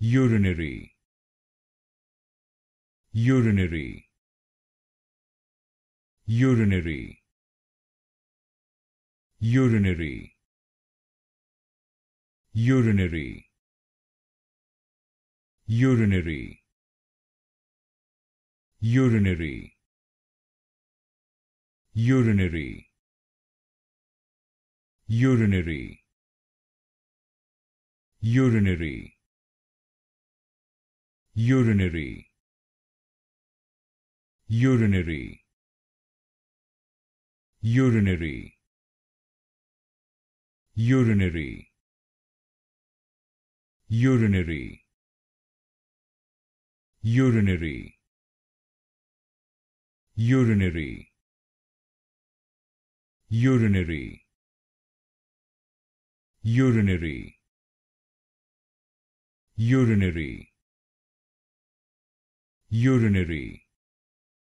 urinary urinary urinary urinary urinary urinary urinary urinary urinary urinary urinary urinary urinary urinary urinary urinary urinary urinary urinary urinary urinary